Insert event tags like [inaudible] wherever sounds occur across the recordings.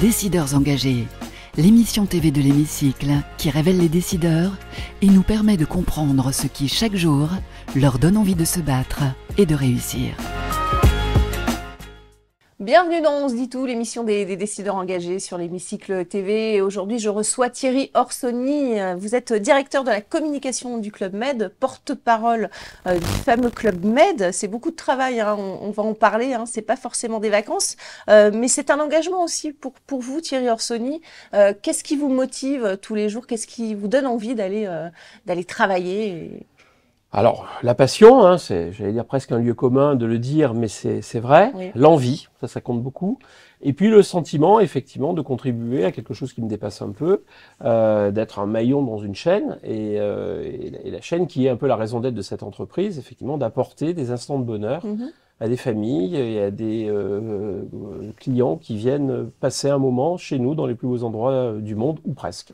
Décideurs engagés, l'émission TV de l'hémicycle qui révèle les décideurs et nous permet de comprendre ce qui, chaque jour, leur donne envie de se battre et de réussir. Bienvenue dans On se dit tout, l'émission des, décideurs engagés sur l'hémicycle TV. aujourd'hui, je reçois Thierry Orsoni. Vous êtes directeur de la communication du Club Med, porte-parole euh, du fameux Club Med. C'est beaucoup de travail, hein. on, va en parler. Hein, c'est pas forcément des vacances, euh, mais c'est un engagement aussi pour, pour vous, Thierry Orsoni. Euh, qu'est-ce qui vous motive tous les jours Qu'est-ce qui vous donne envie d'aller d'aller travailler alors, la passion, hein, c'est, j'allais dire presque un lieu commun de le dire, mais c'est, vrai. L'envie, ça, ça compte beaucoup. Et puis le sentiment, effectivement, de contribuer à quelque chose qui me dépasse un peu, euh, d'être un maillon dans une chaîne, euh, et, la, chaîne qui est un peu la raison d'être de cette entreprise, effectivement, d'apporter des instants de bonheur mm-hmm. à des familles et à des euh, clients qui viennent passer un moment chez nous dans les plus beaux endroits du monde, ou presque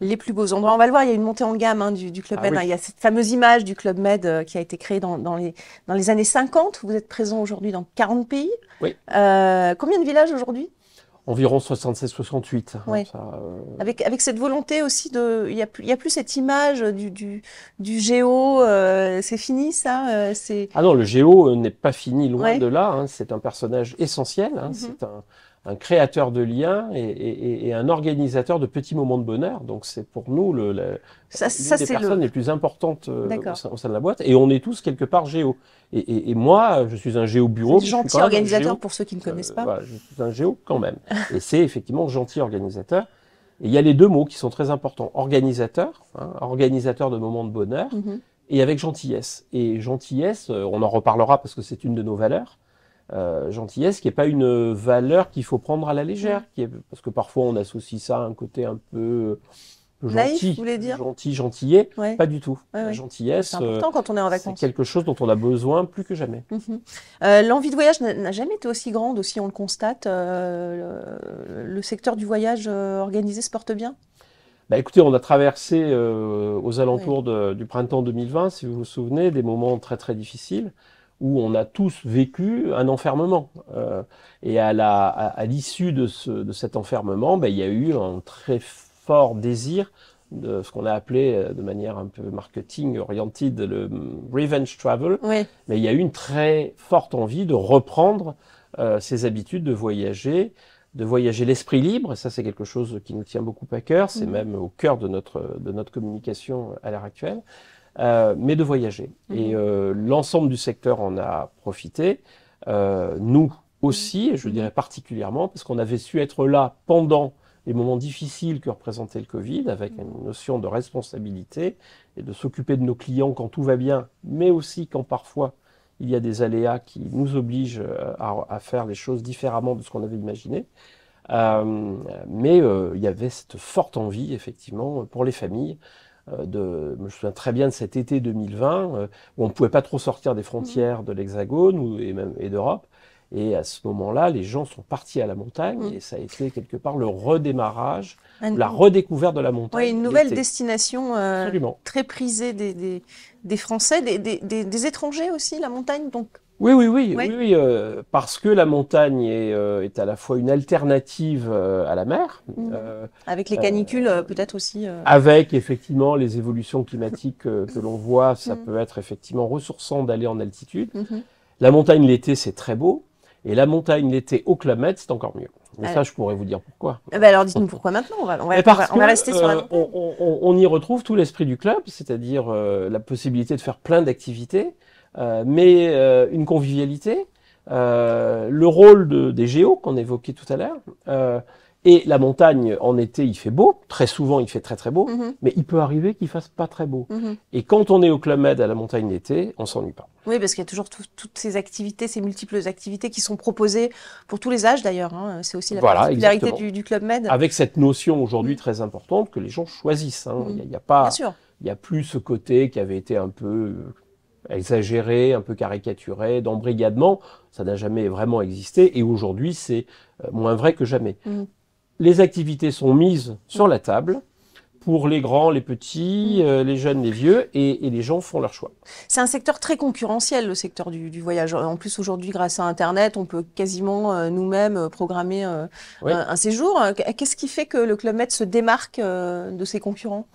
les plus beaux endroits. On va le voir, il y a une montée en gamme hein, du, Club ah Med. Hein, il y a cette fameuse image du Club Med euh, qui a été créée dans, les, années 50. Vous êtes présent aujourd'hui dans 40 pays. Oui. Euh, combien de villages aujourd'hui Environ 76 68 hein, euh, avec, avec cette volonté aussi de, il n'y a, plus cette image du, du, géo, c'est fini ça c'est... Ah non, le géo n'est pas fini, loin de là. c'est un personnage essentiel. Mm-hmm. C'est un, un créateur de liens et, un organisateur de petits moments de bonheur. Donc c'est pour nous le, le des personnes les plus importantes euh, au, sein, de la boîte. Et on est tous quelque part géo. Et, moi, je suis un géo bureau. Gentil organisateur pour ceux qui ne euh, connaissent pas. je suis un géo quand même. [laughs] et c'est effectivement gentil organisateur. Et il y a les deux mots qui sont très importants organisateur, hein, organisateur de moments de bonheur, mhm. et avec gentillesse. Et gentillesse, euh, on en reparlera parce que c'est une de nos valeurs. Euh, gentillesse, qui n'est pas une valeur qu'il faut prendre à la légère, mm. parce que parfois on associe ça à un côté un peu gentil, euh, Naïf, gentil, pas du tout. la gentillesse, c'est important euh, quand on est en vacances. quelque chose dont on a besoin plus que jamais. Mm-hmm. L'envie de voyage n'a jamais été aussi grande, aussi on le constate. le, secteur du voyage organisé se porte bien. Bah écoutez, on a traversé aux alentours du printemps 2020, si vous vous souvenez, des moments très très difficiles où on a tous vécu un enfermement. Euh, et à l'issue de, cet enfermement, ben, il y a eu un très fort désir de ce qu'on a appelé euh, de manière un peu marketing oriented le revenge travel. Mais il y a eu une très forte envie de reprendre euh, ses habitudes de voyager, de voyager l'esprit libre. ça, c'est quelque chose qui nous tient beaucoup à cœur. C'est mm. même au cœur de notre de notre communication euh, à l'heure actuelle. Euh, mais de voyager. Mhm. Et euh, l'ensemble du secteur en a profité. Euh, nous aussi, je mhm. dirais particulièrement, parce qu'on avait su être là pendant les moments difficiles que représentait le Covid, avec mhm. une notion de responsabilité et de s'occuper de nos clients quand tout va bien, mais aussi quand parfois il y a des aléas qui nous obligent à, faire les choses différemment de ce qu'on avait imaginé. mais il y avait cette forte envie, effectivement, pour les familles euh, je me souviens très bien de cet été 2020, euh, où on ne pouvait pas trop sortir des frontières de l'Hexagone et même et d'Europe. Et à ce moment-là, les gens sont partis à la montagne mm. et ça a été quelque part le redémarrage, la redécouverte de la montagne. Oui, une nouvelle destination euh, très prisée des, Français, des, des, étrangers aussi, la montagne. Donc oui, oui, oui, oui, oui euh, parce que la montagne euh, est, à la fois une alternative euh, à la mer. Mhm. avec les canicules, peut-être aussi. Avec effectivement les évolutions climatiques que l'on voit, ça mhm. peut être effectivement ressourçant d'aller en altitude. Mhm. La montagne l'été, c'est très beau. Et la montagne l'été au Clamette, c'est encore mieux. Mais ça, je pourrais vous dire pourquoi. Eh ben, alors, dites-nous pourquoi maintenant. on va rester sur la montagne. on, y retrouve tout l'esprit du club, c'est-à-dire la possibilité de faire plein d'activités. Euh, mais euh, une convivialité, euh, le rôle des géos qu'on évoquait tout à l'heure. et la montagne, en été, il fait beau. Très souvent, il fait très très beau. Mhm. Mais il peut arriver qu'il fasse pas très beau. Mhm. Et quand on est au Club Med à la montagne d'été, on s'ennuie pas. Oui, parce qu'il y a toujours toutes ces activités, ces multiples activités qui sont proposées pour tous les âges d'ailleurs. Hein. C'est aussi la particularité du, Club Med. Avec cette notion aujourd'hui mm. très importante que les gens choisissent. Hein. Mm. Il n'y a, a, pas, il a plus ce côté qui avait été un peu exagéré, un peu caricaturé, d'embrigadement, ça n'a jamais vraiment existé et aujourd'hui c'est euh, moins vrai que jamais. Mm. Les activités sont mises sur la table pour les grands, les petits, mm. euh, les jeunes, les vieux, et, les gens font leur choix. C'est un secteur très concurrentiel, le secteur du, voyage. En plus, aujourd'hui, grâce à Internet, on peut quasiment euh, nous-mêmes programmer un, un, séjour. Qu'est-ce qui fait que le Club Med se démarque de ses concurrents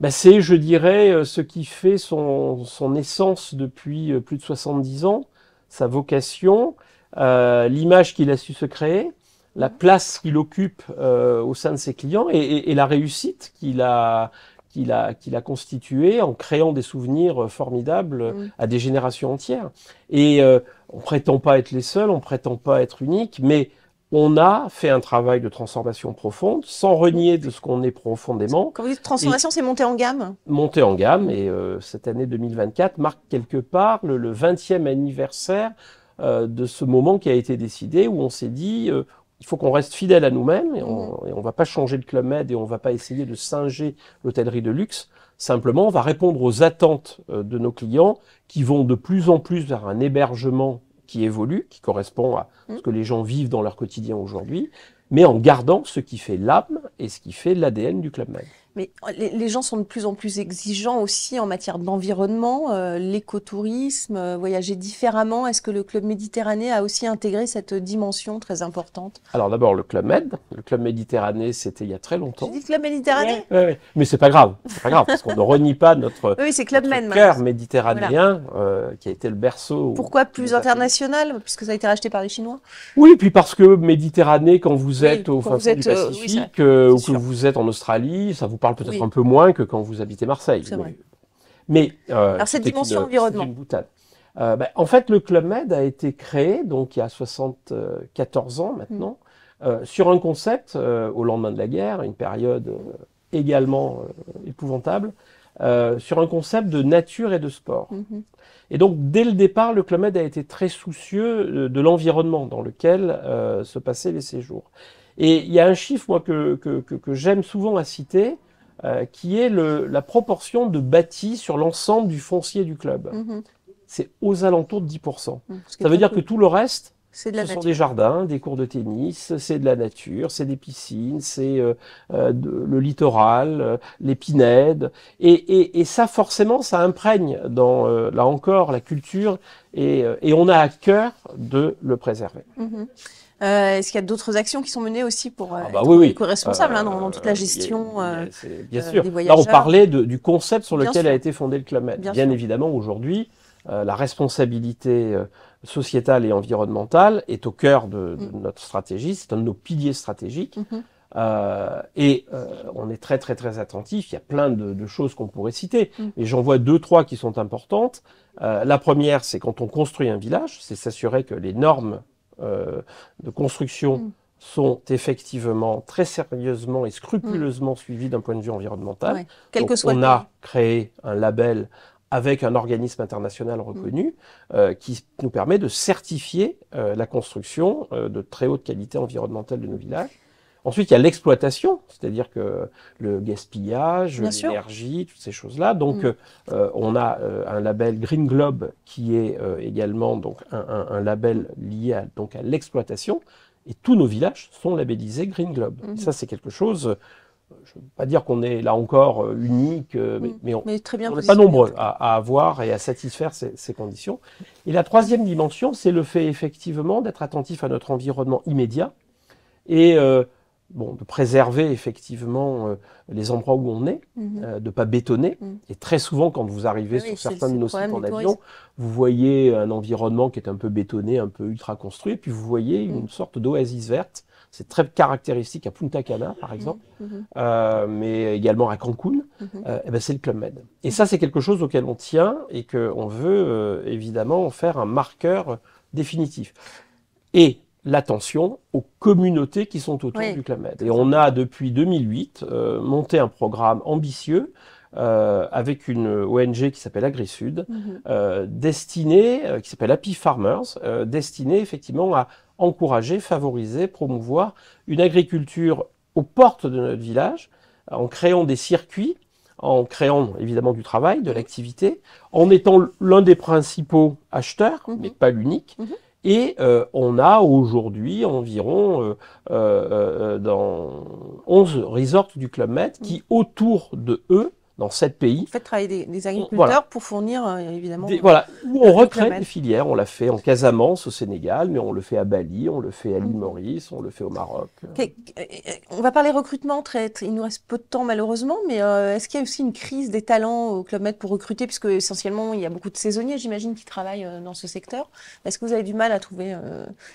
bah, c'est, je dirais, euh, ce qui fait son, essence depuis euh, plus de 70 ans, sa vocation, euh, l'image qu'il a su se créer, la place qu'il occupe au sein de ses clients et, la réussite qu'il a, qu'il a, qu'il a constituée en créant des souvenirs formidables mm. à des générations entières. Et on prétend pas être les seuls, on prétend pas être unique, mais on a fait un travail de transformation profonde, sans renier de ce qu'on est profondément. Quand vous dites transformation, c'est monter en gamme Monter en gamme, et euh, cette année 2024 marque quelque part le, 20e anniversaire euh, de ce moment qui a été décidé, où on s'est dit, euh, il faut qu'on reste fidèle à nous-mêmes, et on mm-hmm. ne va pas changer de Club Med, et on va pas essayer de singer l'hôtellerie de luxe. Simplement, on va répondre aux attentes de nos clients qui vont de plus en plus vers un hébergement qui évolue, qui correspond à ce mm. que les gens vivent dans leur quotidien aujourd'hui, mais en gardant ce qui fait l'âme et ce qui fait l'ADN du Club Med. Mais les, gens sont de plus en plus exigeants aussi en matière d'environnement, euh, l'écotourisme, euh, voyager différemment. Est-ce que le Club Méditerranée a aussi intégré cette dimension très importante Alors d'abord le Club Med. Le Club Méditerranée, c'était il y a très longtemps. Tu dis Club Méditerranée Oui, Mais c'est pas grave, c'est pas grave, parce qu'on ne renie pas notre, club cœur méditerranéen euh, qui a été le berceau. Pourquoi plus international Puisque ça a été racheté par les Chinois Oui, puis parce que Méditerranée, quand vous êtes au Pacifique ou que vous êtes en Australie, ça vous parle peut-être un peu moins que quand vous habitez Marseille. C'est vrai. Mais, euh, Alors cette dimension environnement. Euh, bah, en fait, le Club Med a été créé donc il y a 74 ans maintenant mm. euh, sur un concept au lendemain de la guerre, une période également épouvantable, sur un concept de nature et de sport. Mm-hmm. Et donc dès le départ, le Club Med a été très soucieux de, l'environnement dans lequel se passaient les séjours. Et il y a un chiffre moi que, que j'aime souvent à citer euh, qui est la proportion de bâti sur l'ensemble du foncier du club. Mhm. C'est aux alentours de 10%. Mhm. Ça veut dire que tout le reste, c'est de la Ce sont des jardins, des cours de tennis, c'est de la nature, c'est des piscines, c'est euh, euh, le littoral, euh, les pinèdes. Et, et, et, ça, forcément, ça imprègne dans, euh, là encore, la culture et, et, on a à cœur de le préserver. Mm-hmm. Euh, Est-ce qu'il y a d'autres actions qui sont menées aussi pour euh, ah bah être responsable hein, dans, toute la gestion bien sûr. des voyageurs Là, on parlait du concept sur lequel a été fondé le CLAMET. bien évidemment, aujourd'hui, euh, la responsabilité euh, sociétale et environnementale est au cœur de, mm. notre stratégie, c'est un de nos piliers stratégiques. Mm-hmm. Euh, et on est très très très attentif. Il y a plein de, choses qu'on pourrait citer, Et mm. j'en vois deux trois qui sont importantes. la première, c'est quand on construit un village, c'est s'assurer que les normes de construction mm. sont effectivement très sérieusement et scrupuleusement suivies d'un point de vue environnemental. quel que soit on a créé un label avec un organisme international reconnu mm. euh, qui nous permet de certifier euh, la construction euh, de très haute qualité environnementale de nos villages. Ensuite, il y a l'exploitation, c'est-à-dire que le gaspillage, l'énergie, toutes ces choses-là. Donc, mm. euh, on a euh, un label Green Globe qui est euh, également donc un, un, label lié à, donc à l'exploitation. Et tous nos villages sont labellisés Green Globe. Mm. ça, c'est quelque chose je ne veux pas dire qu'on est là encore euh, unique, euh, mm. mais, on n'est pas nombreux à, avoir et à satisfaire ces, conditions. Et la troisième dimension, c'est le fait effectivement d'être attentif à notre environnement immédiat et euh, bon, de préserver effectivement les endroits où on est, mm-hmm. de ne pas bétonner. Mm. Et très souvent, quand vous arrivez sur certains de nos sites en avion, vous voyez un environnement qui est un peu bétonné, un peu ultra construit, et puis vous voyez mm. une sorte d'oasis verte c'est très caractéristique à Punta Cana, par mhm. exemple, mhm. Euh, mais également à Cancun. Mhm. Euh, eh ben, c'est le Club Med. Et ça, c'est quelque chose auquel on tient et qu'on veut euh, évidemment faire un marqueur définitif. Et l'attention aux communautés qui sont autour du Club Med. Et on a, depuis 2008, monté un programme ambitieux avec une ONG qui s'appelle AgriSud, Sud, destinée, qui s'appelle Happy Farmers, destinée effectivement à encourager, favoriser, promouvoir une agriculture aux portes de notre village, en créant des circuits, en créant évidemment du travail, de l'activité, en étant l'un des principaux acheteurs, mhm. mais pas l'unique. Mhm. Et euh, on a aujourd'hui environ euh, euh, dans 11 resorts du Club Med qui, mhm. autour de eux, dans sept pays. Faites travailler des, agriculteurs pour fournir euh, évidemment. Euh, voilà, où on recrée des filières. On l'a fait en Casamance au Sénégal, mais on le fait à Bali, on le fait à l'île mhm. Maurice, on le fait au Maroc. Euh, on va parler recrutement. traite. il nous reste peu de temps malheureusement, mais est-ce qu'il y a aussi une crise des talents au Club Med pour recruter, puisque essentiellement il y a beaucoup de saisonniers, j'imagine, qui travaillent dans ce secteur. Est-ce que vous avez du mal à trouver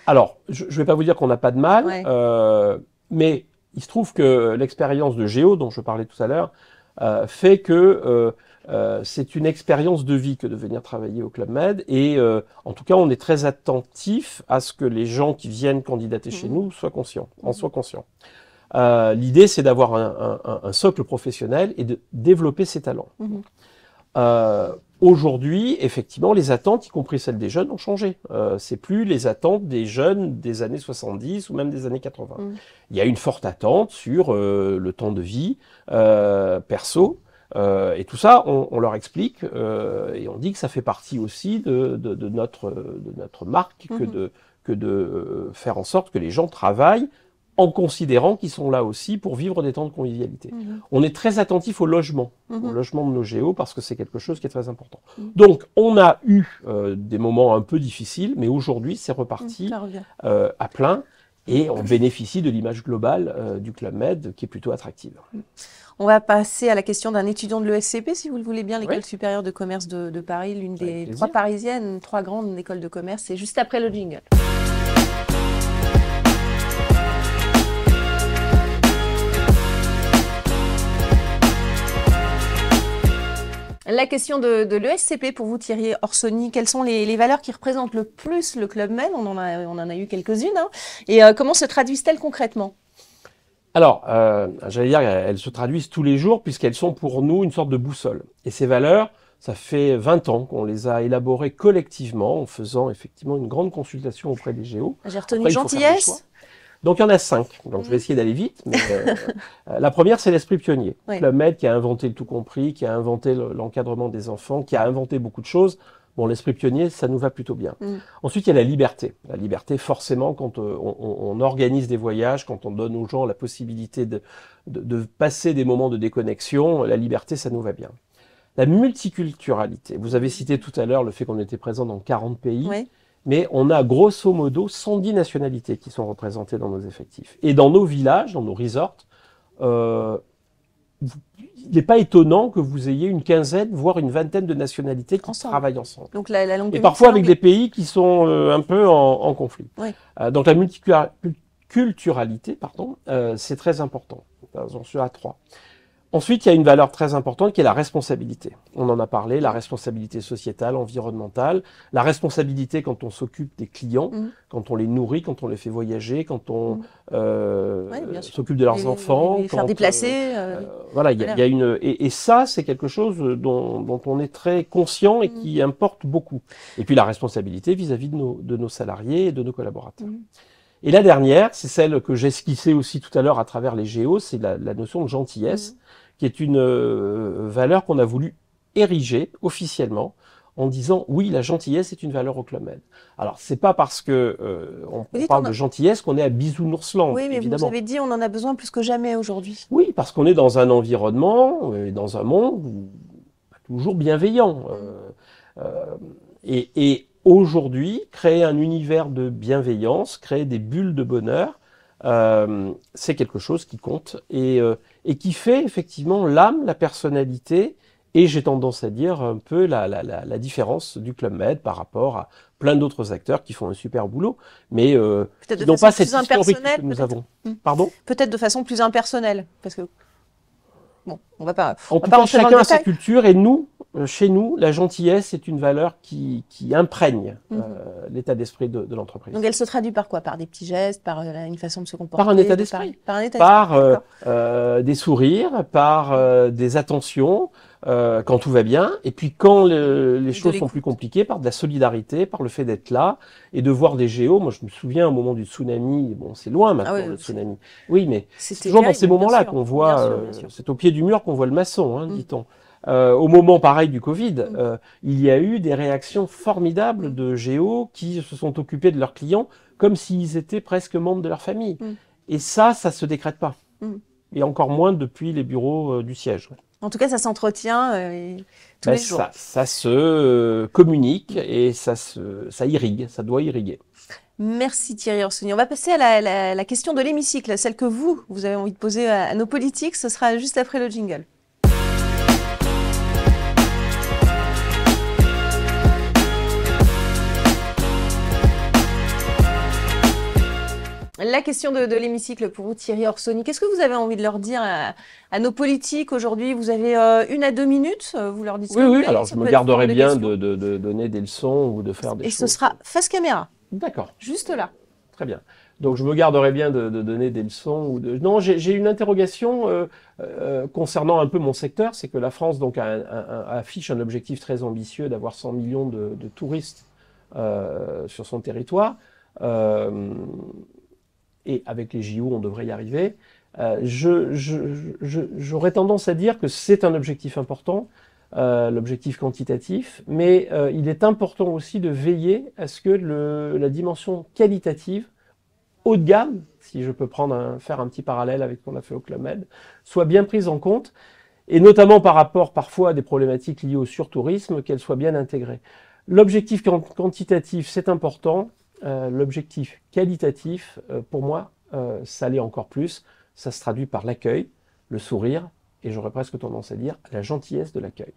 Alors, je ne vais pas vous dire qu'on n'a pas de mal, mais il se trouve que l'expérience de Géo, dont je parlais tout à l'heure, euh, fait que euh, euh, c'est une expérience de vie que de venir travailler au Club Med. Et en tout cas, on est très attentif à ce que les gens qui viennent candidater chez mhm. nous soient conscients, en mhm. soient conscients. L'idée, c'est d'avoir un, socle professionnel et de développer ses talents. Mhm. Aujourd'hui, effectivement, les attentes, y compris celles des jeunes, ont changé. Euh, c'est plus les attentes des jeunes des années 70 ou même des années 80. Mm. Il y a une forte attente sur euh, le temps de vie euh, perso. Euh, et tout ça, on, leur explique et on dit que ça fait partie aussi de, notre, de notre marque mm-hmm. que de faire en sorte que les gens travaillent en considérant qu'ils sont là aussi pour vivre des temps de convivialité. Mhm. On est très attentif au logement, au mhm. logement de nos géos, parce que c'est quelque chose qui est très important. Mhm. Donc, on a eu euh, des moments un peu difficiles, mais aujourd'hui, c'est reparti euh, à plein, et on bénéficie de l'image globale euh, du Club Med, qui est plutôt attractive. On va passer à la question d'un étudiant de l'ESCP, si vous le voulez bien, l'école supérieure de commerce de, Paris, l'une des trois parisiennes, trois grandes écoles de commerce, et juste après le jingle. La question de, l'ESCP pour vous, Thierry Orsoni, quelles sont les, valeurs qui représentent le plus le Club Med on en, a, eu quelques-unes. Hein. Et euh, comment se traduisent-elles concrètement Alors, euh, j'allais dire, elles se traduisent tous les jours puisqu'elles sont pour nous une sorte de boussole. Et ces valeurs, ça fait 20 ans qu'on les a élaborées collectivement en faisant effectivement une grande consultation auprès des géos. J'ai retenu gentillesse, donc il y en a cinq. Donc je vais mm. essayer d'aller vite. [laughs] Euh, euh, la première, c'est l'esprit pionnier. Le maître qui a inventé le tout compris, qui a inventé l'encadrement des enfants, qui a inventé beaucoup de choses. Bon, l'esprit pionnier, ça nous va plutôt bien. Mm. Ensuite, il y a la liberté. La liberté, forcément, quand euh, on, organise des voyages, quand on donne aux gens la possibilité de, passer des moments de déconnexion, la liberté, ça nous va bien. La multiculturalité. Vous avez cité tout à l'heure le fait qu'on était présent dans 40 pays. Oui mais on a grosso modo 110 nationalités qui sont représentées dans nos effectifs. Et dans nos villages, dans nos resorts, euh, il n'est pas étonnant que vous ayez une quinzaine, voire une vingtaine de nationalités qui ça travaillent ensemble. Donc la, la Et parfois avec des pays qui sont euh, un peu en, conflit. Euh, donc la multiculturalité, pardon, c'est très important. On se à trois. Ensuite, il y a une valeur très importante qui est la responsabilité. On en a parlé, la responsabilité sociétale, environnementale, la responsabilité quand on s'occupe des clients, mhm. quand on les nourrit, quand on les fait voyager, quand on mhm. euh, s'occupe de leurs enfants. Les, les faire déplacer. Euh, euh, euh, voilà, il y, a une... Et, ça, c'est quelque chose dont, on est très conscient et qui mhm. importe beaucoup. Et puis la responsabilité vis-à-vis de nos salariés et de nos collaborateurs. Et la dernière, c'est celle que j'esquissais aussi tout à l'heure à travers les géos, c'est la, notion de gentillesse, mm. qui est une euh, valeur qu'on a voulu ériger officiellement en disant oui, la gentillesse est une valeur au Alors c'est pas parce que euh, on, parle de gentillesse qu'on est à bisounoursland. Oui, mais vous avez dit on en a besoin plus que jamais aujourd'hui. Oui, parce qu'on est dans un environnement, et dans un monde toujours bienveillant. Euh, et, aujourd'hui, créer un univers de bienveillance, créer des bulles de bonheur, euh, c'est quelque chose qui compte et, euh, et qui fait effectivement l'âme, la personnalité et j'ai tendance à dire un peu la, la, la, la, différence du Club Med par rapport à plein d'autres acteurs qui font un super boulot, mais euh, qui n'ont pas cette historique que nous avons. Hmm. Pardon Peut-être de façon plus impersonnelle, parce que bon, on va pas. en va tout cas, chacun a sa culture et nous, euh, chez nous, la gentillesse est une valeur qui, imprègne euh, mhm. l'état d'esprit de, l'entreprise. Donc elle se traduit par quoi Par des petits gestes, par euh, une façon de se comporter Par un état d'esprit. par, un état par des sourires, par des attentions, quand tout va bien, et puis quand les choses sont plus compliquées, par de la solidarité, par le fait d'être là et de voir des géos. Moi, je me souviens au moment du tsunami, bon, c'est loin ah maintenant le tsunami. Oui, mais c'est toujours dans ces moments-là qu'on voit, c'est au pied du mur qu'on voit le maçon, hein, mm. dit-on. Euh, au moment pareil du Covid, mm. euh, il y a eu des réactions formidables de géo qui se sont occupés de leurs clients comme s'ils étaient presque membres de leur famille. Mm. Et ça, ça se décrète pas. Mm. Et encore moins depuis les bureaux euh, du siège. En tout cas, ça s'entretient tous ben les jours. Ça, se communique et ça, se, ça irrigue, ça doit irriguer. Merci Thierry Orsoni. On va passer à la, question de l'hémicycle, celle que vous, vous avez envie de poser à nos politiques. Ce sera juste après le jingle. la question de, l'hémicycle pour vous, Thierry Orsoni. Qu'est-ce que vous avez envie de leur dire à, nos politiques aujourd'hui Vous avez euh, une à deux minutes, euh, vous leur dites Oui, oui, alors je me garderai bien de, donner des leçons ou de faire des Et ce sera face caméra. D'accord. Juste là. Très bien. Donc je me garderai bien de, donner des leçons ou de... Non, j'ai une interrogation euh, concernant un peu mon secteur, c'est que la France donc affiche un objectif très ambitieux d'avoir 100 millions de, touristes sur son territoire et avec les JO, on devrait y arriver. Euh, J'aurais je, je, tendance à dire que c'est un objectif important, euh, l'objectif quantitatif, mais euh, il est important aussi de veiller à ce que le, la dimension qualitative, haut de gamme, si je peux prendre un, faire un petit parallèle avec ce qu'on a fait au Club Med, soit bien prise en compte, et notamment par rapport parfois à des problématiques liées au surtourisme, qu'elles soient bien intégrées. L'objectif quantitatif, c'est important, euh, l'objectif qualitatif, euh, pour moi, euh, ça l'est encore plus. Ça se traduit par l'accueil, le sourire, et j'aurais presque tendance à dire la gentillesse de l'accueil.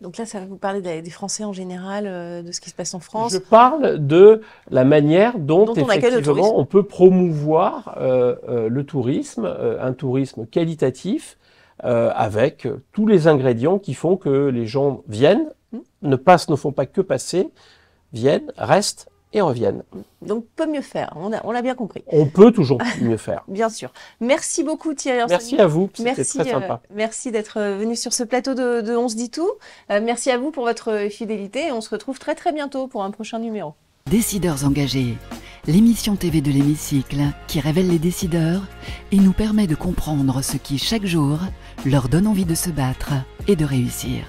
Donc là, ça va vous parler des Français en général, de ce qui se passe en France. Je parle de la manière dont, effectivement on, peut promouvoir le tourisme, un tourisme qualitatif, avec tous les ingrédients qui font que les gens viennent, hmm. ne passent, ne font pas que passer, viennent, restent et reviennent. Donc, peut mieux faire. On l'a bien compris. On peut toujours [laughs] mieux faire. bien sûr. Merci beaucoup, Thierry. Merci à vous. C'était très euh, sympa. merci d'être euh, venu sur ce plateau de, On se dit tout. Euh, merci à vous pour votre fidélité on se retrouve très très bientôt pour un prochain numéro. Décideurs engagés, l'émission TV de l'hémicycle qui révèle les décideurs et nous permet de comprendre ce qui, chaque jour, leur donne envie de se battre et de réussir.